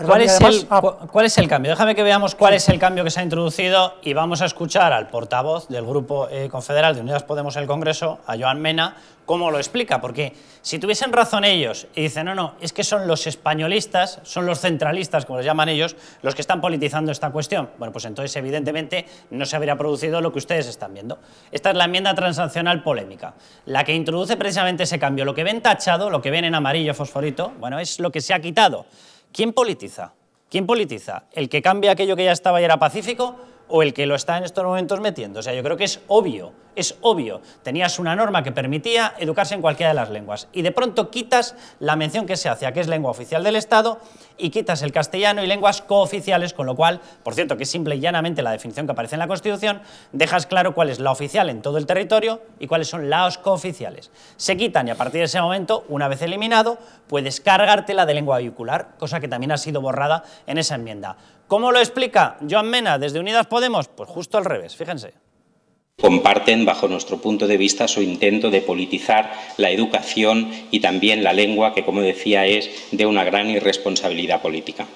Ah, ¿Cuál es, el, cambio? Déjame que veamos cuál es el cambio que se ha introducido y vamos a escuchar al portavoz del Grupo eh, Confederal de Unidas Podemos el Congreso, a Joan Mena, cómo lo explica. Porque si tuviesen razón ellos y dicen, no, no, es que son los españolistas, son los centralistas, como les llaman ellos, los que están politizando esta cuestión. Bueno, pues entonces evidentemente no se habría producido lo que ustedes están viendo. Esta es la enmienda transaccional polémica, la que introduce precisamente ese cambio. Lo que ven tachado, lo que ven en amarillo fosforito, bueno, es lo que se ha quitado. ¿Quién politiza? ¿Quién politiza? ¿El que cambia aquello que ya estaba y era pacífico o el que lo está en estos momentos metiendo. O sea, yo creo que es obvio, es obvio. Tenías una norma que permitía educarse en cualquiera de las lenguas y de pronto quitas la mención que se hace a que es lengua oficial del Estado y quitas el castellano y lenguas cooficiales, con lo cual, por cierto, que es simple y llanamente la definición que aparece en la Constitución, dejas claro cuál es la oficial en todo el territorio y cuáles son las cooficiales. Se quitan y a partir de ese momento, una vez eliminado, puedes la de lengua vehicular, cosa que también ha sido borrada en esa enmienda. ¿Cómo lo explica Joan Mena desde Unidas Podemos? Pues justo al revés, fíjense comparten, bajo nuestro punto de vista, su intento de politizar la educación y también la lengua, que, como decía, es de una gran irresponsabilidad política.